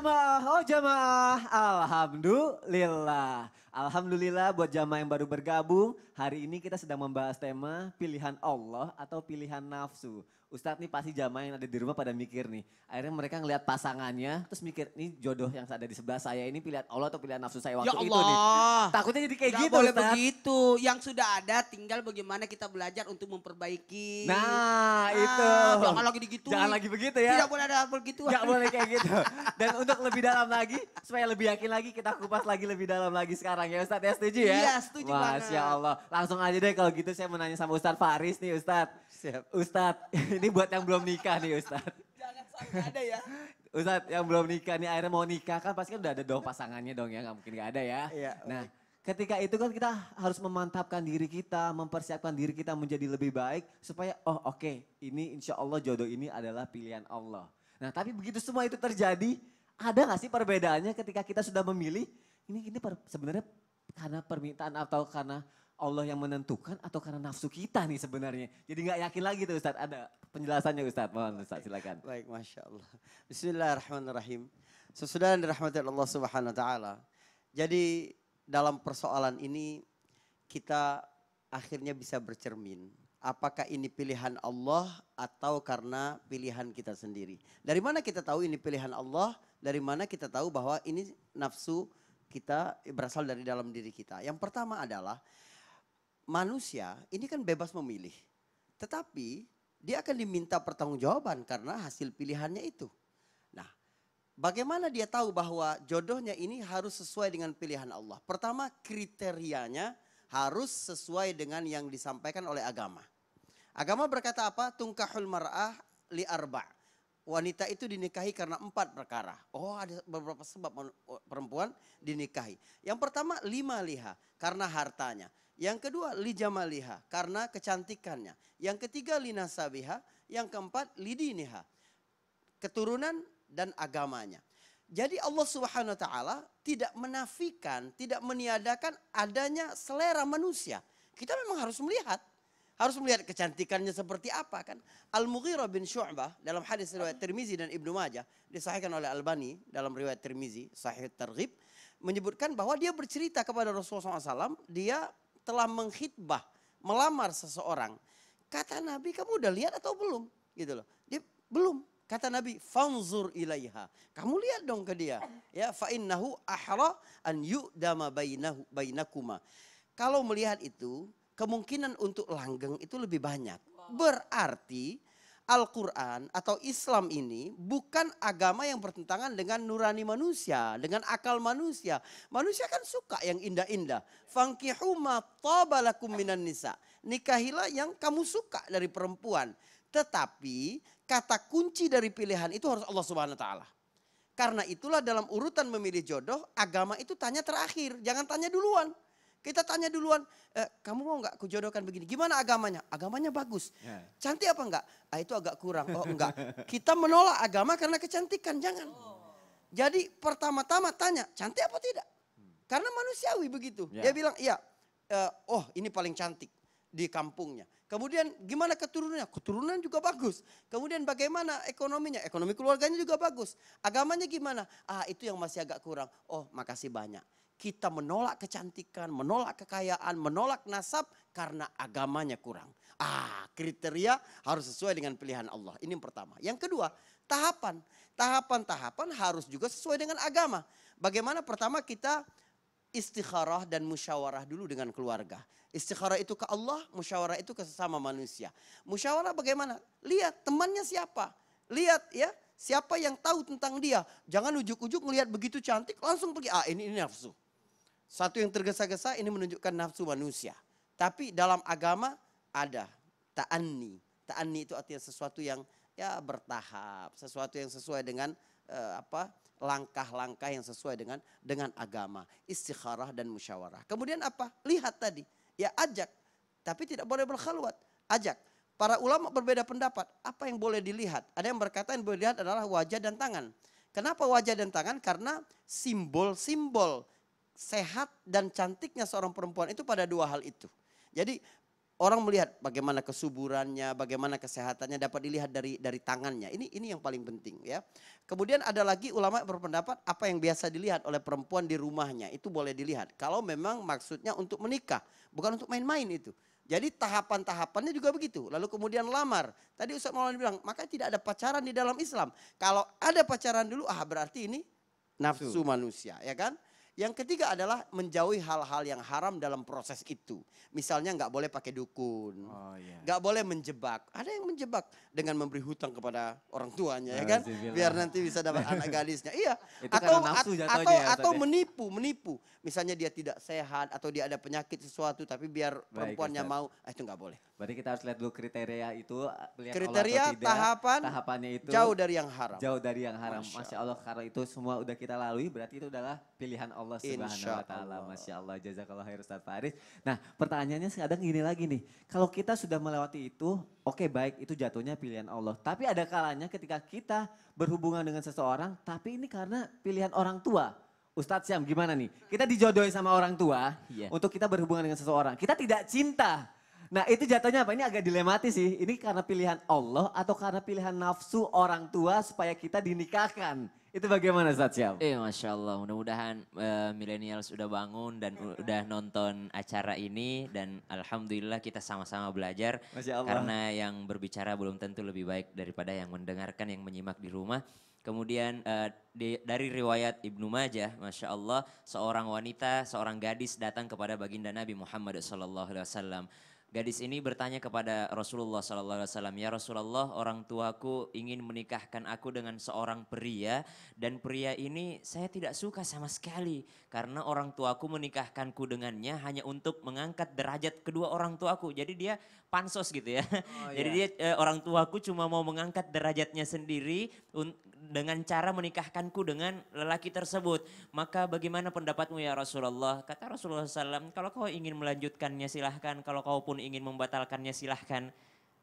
jamaah, oh jamaah, alhamdulillah. Alhamdulillah buat jamaah yang baru bergabung, hari ini kita sedang membahas tema pilihan Allah atau pilihan nafsu. Ustadz nih pasti jamaah yang ada di rumah pada mikir nih. Akhirnya mereka ngelihat pasangannya, terus mikir, nih jodoh yang ada di sebelah saya ini pilihan Allah atau pilihan nafsu saya waktu ya itu nih. Takutnya jadi kayak gitu. boleh Ustadz. begitu. Yang sudah ada tinggal bagaimana kita belajar untuk memperbaiki. Nah, nah itu. Jangan lagi begitu. Jangan lagi begitu ya. Tidak boleh ada begitu. Gak boleh kayak gitu. Dan untuk lebih dalam lagi, supaya lebih yakin lagi, kita kupas lagi lebih dalam lagi sekarang ya Ustadz. Ya setuju ya? Iya setuju Masya banget. Masya Allah. Langsung aja deh kalau gitu saya mau nanya sama Ustadz Faris nih Ustadz. Siap. Ustadz, ini buat yang belum nikah nih Ustadz. Jangan sampai ada ya. Ustadz yang belum nikah nih akhirnya mau nikah kan pasti kan udah ada dong pasangannya dong ya, nggak mungkin nggak ada ya. Iya, nah, ketika itu kan kita harus memantapkan diri kita, mempersiapkan diri kita menjadi lebih baik supaya oh oke okay, ini insya Allah jodoh ini adalah pilihan Allah. Nah tapi begitu semua itu terjadi, ada gak sih perbedaannya ketika kita sudah memilih ini ini sebenarnya karena permintaan atau karena Allah yang menentukan atau karena nafsu kita nih sebenarnya? Jadi nggak yakin lagi tuh Ustaz. Ada penjelasannya Ustadz. Mohon Ustadz silakan. Baik, Masya Allah. Bismillahirrahmanirrahim. Sesudah dirahmati Allah Subhanahu Wa Taala. Jadi dalam persoalan ini kita akhirnya bisa bercermin. Apakah ini pilihan Allah atau karena pilihan kita sendiri? Dari mana kita tahu ini pilihan Allah? Dari mana kita tahu bahwa ini nafsu kita berasal dari dalam diri kita? Yang pertama adalah manusia ini kan bebas memilih. Tetapi dia akan diminta pertanggungjawaban karena hasil pilihannya itu. Nah, bagaimana dia tahu bahwa jodohnya ini harus sesuai dengan pilihan Allah? Pertama, kriterianya harus sesuai dengan yang disampaikan oleh agama. Agama berkata apa? Tungkahul mar'ah li arba' wanita itu dinikahi karena empat perkara. Oh ada beberapa sebab oh, perempuan dinikahi. Yang pertama lima liha karena hartanya. Yang kedua lijama liha karena kecantikannya. Yang ketiga lina sabiha. Yang keempat lidiniha. Keturunan dan agamanya. Jadi Allah subhanahu wa ta'ala tidak menafikan, tidak meniadakan adanya selera manusia. Kita memang harus melihat harus melihat kecantikannya seperti apa kan. Al-Mughirah bin Syu'bah dalam hadis riwayat Tirmizi dan Ibnu Majah disahihkan oleh Albani dalam riwayat Tirmizi Sahih Targhib menyebutkan bahwa dia bercerita kepada Rasulullah SAW dia telah mengkhitbah melamar seseorang. Kata Nabi kamu udah lihat atau belum? Gitu loh. Dia belum. Kata Nabi, "Fanzur ilaiha." Kamu lihat dong ke dia. Ya, fa innahu ahra an yu'dama bainahu bainakuma. Kalau melihat itu, kemungkinan untuk langgeng itu lebih banyak. Berarti Al-Quran atau Islam ini bukan agama yang bertentangan dengan nurani manusia, dengan akal manusia. Manusia kan suka yang indah-indah. Fangkihuma tabalakum minan nisa. Nikahilah yang kamu suka dari perempuan. Tetapi kata kunci dari pilihan itu harus Allah Subhanahu wa taala. Karena itulah dalam urutan memilih jodoh, agama itu tanya terakhir, jangan tanya duluan. Kita tanya duluan, eh, kamu mau nggak kujodohkan begini? Gimana agamanya? Agamanya bagus. Yeah. Cantik apa enggak? Ah, itu agak kurang. Oh enggak. Kita menolak agama karena kecantikan, jangan. Oh. Jadi pertama-tama tanya, cantik apa tidak? Karena manusiawi begitu. Yeah. Dia bilang, iya, eh, oh ini paling cantik di kampungnya. Kemudian gimana keturunannya? Keturunan juga bagus. Kemudian bagaimana ekonominya? Ekonomi keluarganya juga bagus. Agamanya gimana? Ah itu yang masih agak kurang. Oh makasih banyak kita menolak kecantikan, menolak kekayaan, menolak nasab karena agamanya kurang. Ah, kriteria harus sesuai dengan pilihan Allah. Ini yang pertama. Yang kedua, tahapan. Tahapan-tahapan harus juga sesuai dengan agama. Bagaimana pertama kita istikharah dan musyawarah dulu dengan keluarga. Istikharah itu ke Allah, musyawarah itu ke sesama manusia. Musyawarah bagaimana? Lihat temannya siapa. Lihat ya, siapa yang tahu tentang dia. Jangan ujuk-ujuk melihat begitu cantik langsung pergi. Ah ini, ini nafsu. Satu yang tergesa-gesa ini menunjukkan nafsu manusia. Tapi dalam agama ada ta'anni. Ta'anni itu artinya sesuatu yang ya bertahap, sesuatu yang sesuai dengan eh, apa? langkah-langkah yang sesuai dengan dengan agama, istikharah dan musyawarah. Kemudian apa? Lihat tadi, ya ajak tapi tidak boleh berkhaluat. Ajak. Para ulama berbeda pendapat, apa yang boleh dilihat? Ada yang berkata yang boleh dilihat adalah wajah dan tangan. Kenapa wajah dan tangan? Karena simbol-simbol sehat dan cantiknya seorang perempuan itu pada dua hal itu. Jadi orang melihat bagaimana kesuburannya, bagaimana kesehatannya dapat dilihat dari dari tangannya. Ini ini yang paling penting ya. Kemudian ada lagi ulama berpendapat apa yang biasa dilihat oleh perempuan di rumahnya itu boleh dilihat kalau memang maksudnya untuk menikah, bukan untuk main-main itu. Jadi tahapan-tahapannya juga begitu. Lalu kemudian lamar. Tadi Ustaz Maulana bilang, maka tidak ada pacaran di dalam Islam. Kalau ada pacaran dulu, ah berarti ini nafsu, manusia, ya kan? Yang ketiga adalah menjauhi hal-hal yang haram dalam proses itu. Misalnya nggak boleh pakai dukun, oh, yeah. nggak boleh menjebak. Ada yang menjebak dengan memberi hutang kepada orang tuanya oh, ya eh, kan, biar nanti bisa dapat anak gadisnya. Iya. Itu atau atau ya, atau ya? menipu, menipu. Misalnya dia tidak sehat atau dia ada penyakit sesuatu, tapi biar Baik, perempuannya Ustaz. mau, eh, itu nggak boleh. Berarti kita harus lihat dulu kriteria itu. Eh, kriteria tidak, tahapan, tahapannya itu jauh dari yang haram. Jauh dari yang haram. Masya, Masya Allah. Allah karena itu semua udah kita lalui, berarti itu adalah pilihan Allah. Allah Subhanahu wa taala. Masya Allah jazakallah khair Ustaz Faris. Nah, pertanyaannya sekarang gini lagi nih. Kalau kita sudah melewati itu, oke okay, baik itu jatuhnya pilihan Allah. Tapi ada kalanya ketika kita berhubungan dengan seseorang, tapi ini karena pilihan orang tua. Ustadz Syam gimana nih? Kita dijodohin sama orang tua yeah. untuk kita berhubungan dengan seseorang. Kita tidak cinta. Nah itu jatuhnya apa? Ini agak dilematis sih. Ini karena pilihan Allah atau karena pilihan nafsu orang tua supaya kita dinikahkan. Itu bagaimana saat Siap? Eh Masya Allah mudah-mudahan uh, eh, milenial sudah bangun dan udah nonton acara ini dan Alhamdulillah kita sama-sama belajar. Masya Allah. Karena yang berbicara belum tentu lebih baik daripada yang mendengarkan, yang menyimak di rumah. Kemudian uh, di, dari riwayat Ibnu Majah, masya Allah, seorang wanita, seorang gadis datang kepada baginda Nabi Muhammad SAW. Gadis ini bertanya kepada Rasulullah Sallallahu Alaihi Wasallam, ya Rasulullah, orang tuaku ingin menikahkan aku dengan seorang pria dan pria ini saya tidak suka sama sekali karena orang tuaku menikahkanku dengannya hanya untuk mengangkat derajat kedua orang tuaku. Jadi dia pansos gitu ya. Oh, Jadi iya. dia eh, orang tuaku cuma mau mengangkat derajatnya sendiri dengan cara menikahkanku dengan lelaki tersebut. Maka bagaimana pendapatmu ya Rasulullah? Kata Rasulullah SAW, kalau kau ingin melanjutkannya silahkan, kalau kau pun ingin membatalkannya silahkan.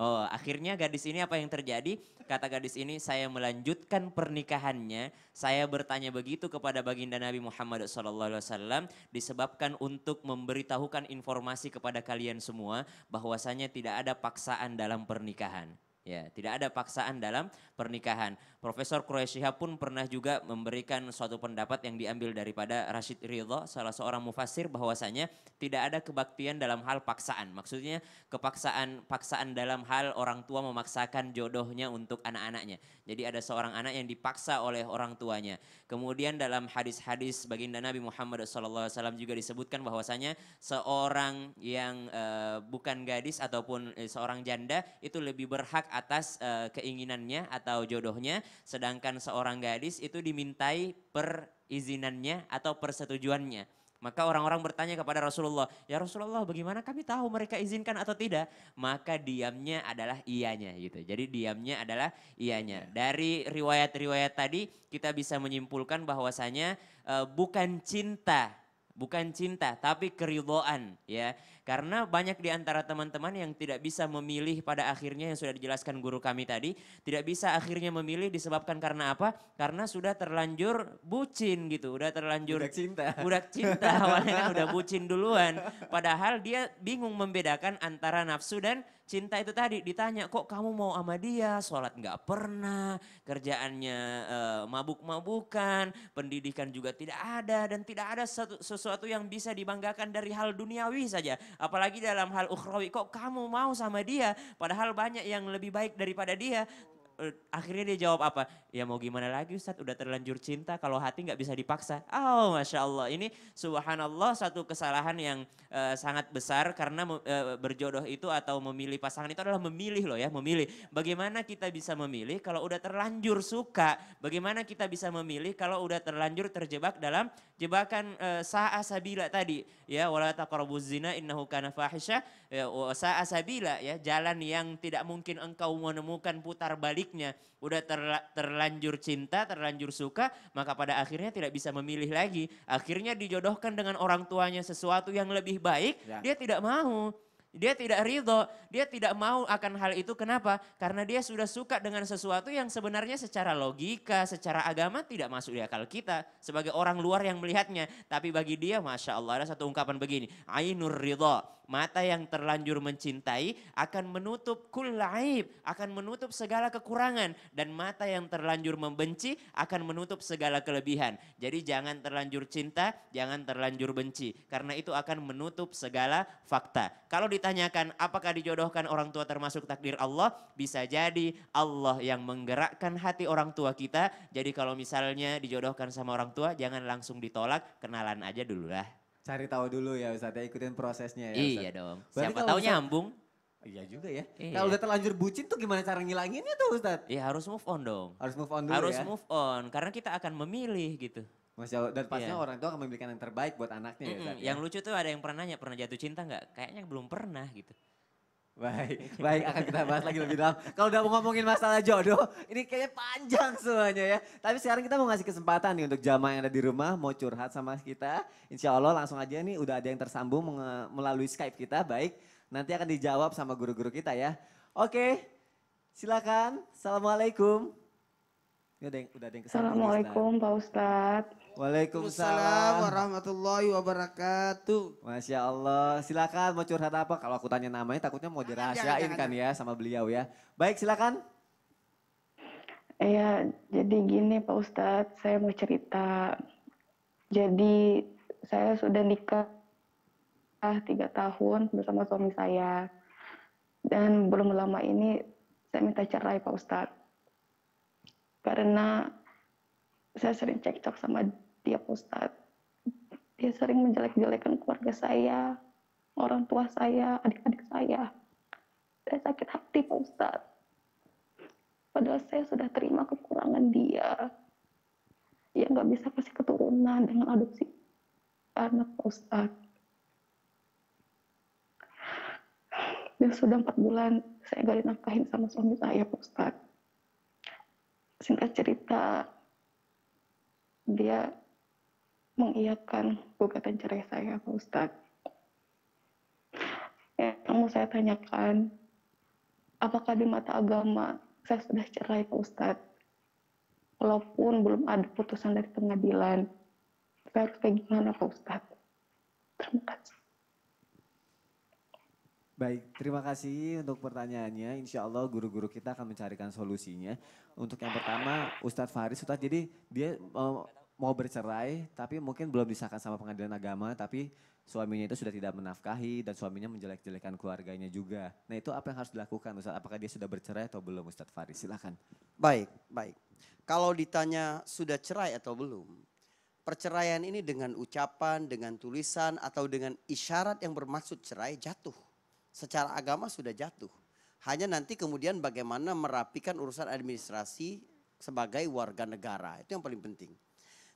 Oh, akhirnya gadis ini apa yang terjadi? Kata gadis ini, saya melanjutkan pernikahannya. Saya bertanya begitu kepada baginda Nabi Muhammad SAW disebabkan untuk memberitahukan informasi kepada kalian semua bahwasanya tidak ada paksaan dalam pernikahan. Ya, tidak ada paksaan dalam pernikahan. Profesor Kroesiha pun pernah juga memberikan suatu pendapat yang diambil daripada Rashid Ridho, salah seorang mufasir bahwasanya tidak ada kebaktian dalam hal paksaan. Maksudnya kepaksaan paksaan dalam hal orang tua memaksakan jodohnya untuk anak-anaknya. Jadi ada seorang anak yang dipaksa oleh orang tuanya. Kemudian dalam hadis-hadis baginda Nabi Muhammad SAW juga disebutkan bahwasanya seorang yang eh, bukan gadis ataupun eh, seorang janda itu lebih berhak atas uh, keinginannya atau jodohnya, sedangkan seorang gadis itu dimintai perizinannya atau persetujuannya. Maka orang-orang bertanya kepada Rasulullah, "Ya Rasulullah, bagaimana kami tahu mereka izinkan atau tidak?" Maka diamnya adalah ianya, gitu. Jadi diamnya adalah ianya. Iya. Dari riwayat-riwayat tadi kita bisa menyimpulkan bahwasanya uh, bukan cinta bukan cinta tapi keridoan ya karena banyak di antara teman-teman yang tidak bisa memilih pada akhirnya yang sudah dijelaskan guru kami tadi, tidak bisa akhirnya memilih disebabkan karena apa? Karena sudah terlanjur bucin gitu, udah terlanjur budak cinta. Budak cinta awalnya kan udah bucin duluan. Padahal dia bingung membedakan antara nafsu dan cinta itu tadi. Ditanya kok kamu mau sama dia, sholat nggak pernah, kerjaannya e, mabuk-mabukan, pendidikan juga tidak ada dan tidak ada sesuatu yang bisa dibanggakan dari hal duniawi saja Apalagi dalam hal ukhrawi, kok kamu mau sama dia? Padahal banyak yang lebih baik daripada dia eh, akhirnya dia jawab apa? Ya mau gimana lagi Ustaz, udah terlanjur cinta kalau hati nggak bisa dipaksa. Oh Masya Allah, ini subhanallah satu kesalahan yang uh, sangat besar karena uh, berjodoh itu atau memilih pasangan itu adalah memilih loh ya, memilih. Bagaimana kita bisa memilih kalau udah terlanjur suka? Bagaimana kita bisa memilih kalau udah terlanjur terjebak dalam jebakan uh, sa'a tadi ya wala taqrabuz zina innahu kana fahisya ya, sa'a ya jalan yang tidak mungkin engkau menemukan putar baliknya udah terlanjur cinta terlanjur suka maka pada akhirnya tidak bisa memilih lagi akhirnya dijodohkan dengan orang tuanya sesuatu yang lebih baik ya. dia tidak mau dia tidak ridho, dia tidak mau akan hal itu. Kenapa? Karena dia sudah suka dengan sesuatu yang sebenarnya secara logika, secara agama tidak masuk di akal kita. Sebagai orang luar yang melihatnya. Tapi bagi dia, Masya Allah ada satu ungkapan begini. Ainur ridho, Mata yang terlanjur mencintai akan menutup kulaib, akan menutup segala kekurangan. Dan mata yang terlanjur membenci akan menutup segala kelebihan. Jadi jangan terlanjur cinta, jangan terlanjur benci. Karena itu akan menutup segala fakta. Kalau ditanyakan apakah dijodohkan orang tua termasuk takdir Allah, bisa jadi Allah yang menggerakkan hati orang tua kita. Jadi kalau misalnya dijodohkan sama orang tua, jangan langsung ditolak, kenalan aja dulu lah. Cari tahu dulu ya Ustaz ya, ikutin prosesnya ya iya Ustaz. Iya dong, Berarti siapa tahu nyambung. Iya juga ya. Iya. Kalau udah terlanjur bucin tuh gimana cara ngilanginnya tuh Ustaz? Iya harus move on dong. Harus move on dulu harus ya. Harus move on, karena kita akan memilih gitu. Masya Allah. Dan pastinya iya. orang tua akan memberikan yang terbaik buat anaknya. Mm -hmm. ya, Ustaz. Ya. yang lucu tuh ada yang pernah nanya, pernah jatuh cinta nggak? Kayaknya belum pernah gitu. Baik, baik akan kita bahas lagi lebih dalam. Kalau udah mau ngomongin masalah jodoh, ini kayaknya panjang semuanya ya. Tapi sekarang kita mau ngasih kesempatan nih untuk jamaah yang ada di rumah mau curhat sama kita. Insya Allah langsung aja nih udah ada yang tersambung melalui Skype kita. Baik, nanti akan dijawab sama guru-guru kita ya. Oke, silakan. Assalamualaikum. Ini ada yang, udah ada yang kesambung. Assalamualaikum Pak Ustadz. Waalaikumsalam warahmatullahi wabarakatuh. Masya Allah. Silakan mau curhat apa? Kalau aku tanya namanya takutnya mau ah, dirahasiain kan ya sama beliau ya. Baik silakan. Iya, jadi gini Pak Ustadz, saya mau cerita. Jadi saya sudah nikah tiga tahun bersama suami saya. Dan belum lama ini saya minta cerai Pak Ustadz. Karena saya sering cekcok sama dia ustadz dia sering menjelek-jelekan keluarga saya, orang tua saya, adik-adik saya. Saya sakit hati Pak Ustadz. Padahal saya sudah terima kekurangan dia. Dia nggak bisa kasih keturunan dengan adopsi anak Pak Ustadz. Dan sudah empat bulan saya nggak dinafkahin sama suami saya Pak Ustadz. Singkat cerita, dia mengiyakan gugatan cerai saya, Pak Ustadz. Ya, mau saya tanyakan, apakah di mata agama saya sudah cerai, Pak Ustadz? Walaupun belum ada putusan dari pengadilan, saya harus kayak gimana, Pak Ustadz? Terima kasih. Baik, terima kasih untuk pertanyaannya. Insya Allah guru-guru kita akan mencarikan solusinya. Untuk yang pertama, Ustadz Faris, Ustadz, jadi dia uh, mau bercerai tapi mungkin belum disahkan sama pengadilan agama tapi suaminya itu sudah tidak menafkahi dan suaminya menjelek-jelekan keluarganya juga. Nah itu apa yang harus dilakukan Ustaz? Apakah dia sudah bercerai atau belum Ustaz Faris? Silakan. Baik, baik. Kalau ditanya sudah cerai atau belum, perceraian ini dengan ucapan, dengan tulisan atau dengan isyarat yang bermaksud cerai jatuh. Secara agama sudah jatuh. Hanya nanti kemudian bagaimana merapikan urusan administrasi sebagai warga negara. Itu yang paling penting.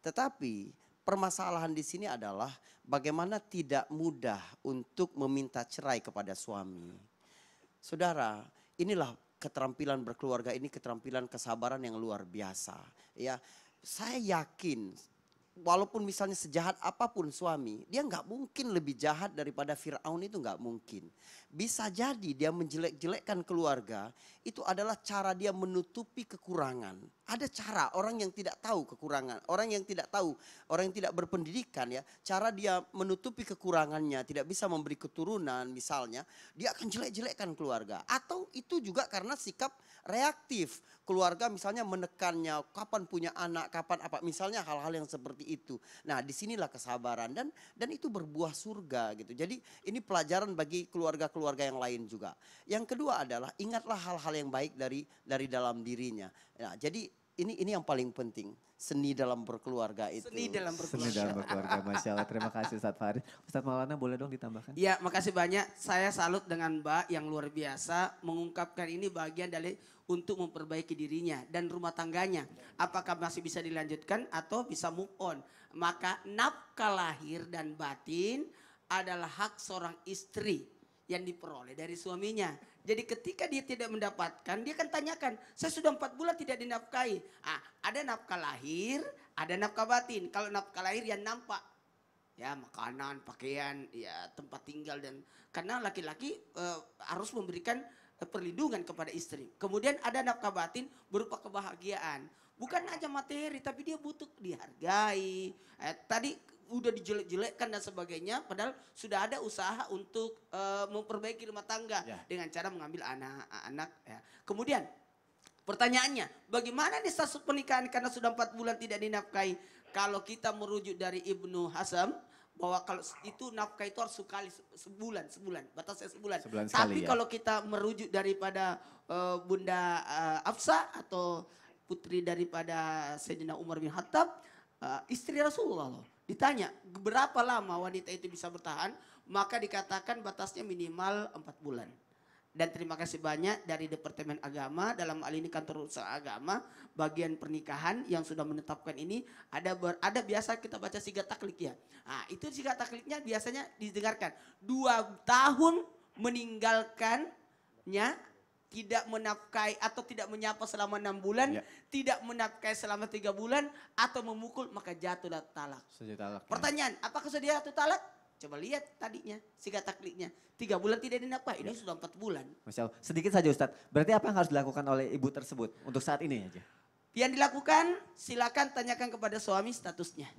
Tetapi permasalahan di sini adalah bagaimana tidak mudah untuk meminta cerai kepada suami. Saudara, inilah keterampilan berkeluarga ini keterampilan kesabaran yang luar biasa. Ya, saya yakin walaupun misalnya sejahat apapun suami, dia nggak mungkin lebih jahat daripada Fir'aun itu nggak mungkin. Bisa jadi dia menjelek-jelekkan keluarga, itu adalah cara dia menutupi kekurangan ada cara orang yang tidak tahu kekurangan, orang yang tidak tahu, orang yang tidak berpendidikan ya, cara dia menutupi kekurangannya, tidak bisa memberi keturunan misalnya, dia akan jelek-jelekkan keluarga. Atau itu juga karena sikap reaktif. Keluarga misalnya menekannya, kapan punya anak, kapan apa, misalnya hal-hal yang seperti itu. Nah, disinilah kesabaran dan dan itu berbuah surga gitu. Jadi ini pelajaran bagi keluarga-keluarga yang lain juga. Yang kedua adalah ingatlah hal-hal yang baik dari dari dalam dirinya. Nah, jadi ini ini yang paling penting seni dalam berkeluarga itu. Seni dalam berkeluarga. Seni dalam berkeluarga, masya Allah. Terima kasih Ustadz Farid. Ustadz Maulana boleh dong ditambahkan? Iya, makasih banyak. Saya salut dengan Mbak yang luar biasa mengungkapkan ini bagian dari untuk memperbaiki dirinya dan rumah tangganya. Apakah masih bisa dilanjutkan atau bisa move on? Maka nafkah lahir dan batin adalah hak seorang istri yang diperoleh dari suaminya. Jadi ketika dia tidak mendapatkan, dia akan tanyakan, saya sudah empat bulan tidak dinafkahi. Ah, ada nafkah lahir, ada nafkah batin. Kalau nafkah lahir yang nampak, ya makanan, pakaian, ya tempat tinggal dan karena laki-laki uh, harus memberikan eh, perlindungan kepada istri. Kemudian ada nafkah batin berupa kebahagiaan. Bukan aja materi, tapi dia butuh dihargai. Eh, tadi udah dijelek-jelekkan dan sebagainya padahal sudah ada usaha untuk uh, memperbaiki rumah tangga ya. dengan cara mengambil anak-anak ya. Kemudian pertanyaannya bagaimana nih status pernikahan karena sudah empat bulan tidak dinafkahi kalau kita merujuk dari Ibnu Hasan bahwa kalau itu nafkah itu harus sekali sebulan sebulan batasnya sebulan, sebulan tapi sekali, ya. kalau kita merujuk daripada uh, Bunda uh, eh, Afsa atau putri daripada Sayyidina Umar bin Khattab uh, istri Rasulullah Ditanya, berapa lama wanita itu bisa bertahan? Maka dikatakan batasnya minimal empat bulan. Dan terima kasih banyak dari Departemen Agama, dalam hal ini kantor usaha agama, bagian pernikahan yang sudah menetapkan ini, ada ber, ada biasa kita baca siga taklik ya. Nah, itu siga takliknya biasanya didengarkan. Dua tahun meninggalkannya tidak menakai atau tidak menyapa selama enam bulan, ya. tidak menakai selama tiga bulan, atau memukul maka jatuhlah talak. talak. Ya. Pertanyaan, ya. apakah sudah jatuh talak? Coba lihat tadinya, sikat takliknya. Tiga bulan tidak ini ya. ini sudah empat bulan. Masya Allah. Sedikit saja Ustadz, berarti apa yang harus dilakukan oleh ibu tersebut untuk saat ini aja? Yang dilakukan, silakan tanyakan kepada suami statusnya.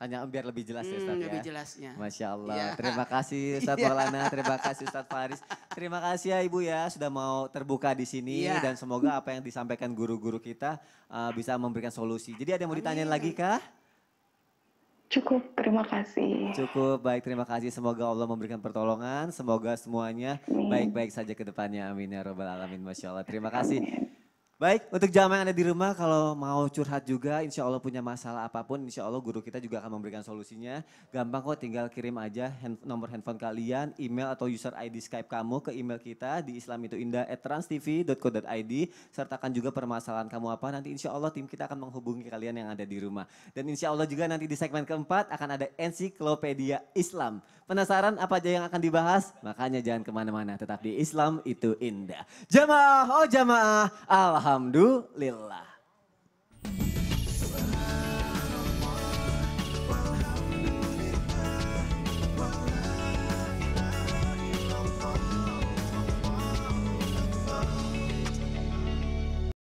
Tanya biar lebih jelas ya, hmm, ya Ustaz lebih ya. jelasnya. Masya Allah. Ya. Terima kasih Ustaz iya. Maulana, terima kasih Ustaz Faris. Terima kasih ya Ibu ya sudah mau terbuka di sini ya. dan semoga apa yang disampaikan guru-guru kita uh, bisa memberikan solusi. Jadi ada yang mau ditanyain Amin. lagi kah? Cukup, terima kasih. Cukup, baik terima kasih. Semoga Allah memberikan pertolongan. Semoga semuanya baik-baik saja ke depannya. Amin ya robbal alamin. Masya Allah. Terima kasih. Amin. Baik, untuk jamaah yang ada di rumah kalau mau curhat juga, insya Allah punya masalah apapun, insya Allah guru kita juga akan memberikan solusinya. Gampang kok, tinggal kirim aja hand, nomor handphone kalian, email atau user ID Skype kamu ke email kita di islamituindah@transtv.co.id. Sertakan juga permasalahan kamu apa, nanti insya Allah tim kita akan menghubungi kalian yang ada di rumah. Dan insya Allah juga nanti di segmen keempat akan ada ensiklopedia Islam. Penasaran apa aja yang akan dibahas? Makanya jangan kemana-mana, tetap di Islam itu indah. Jamaah, oh jamaah, Allah. Alhamdulillah.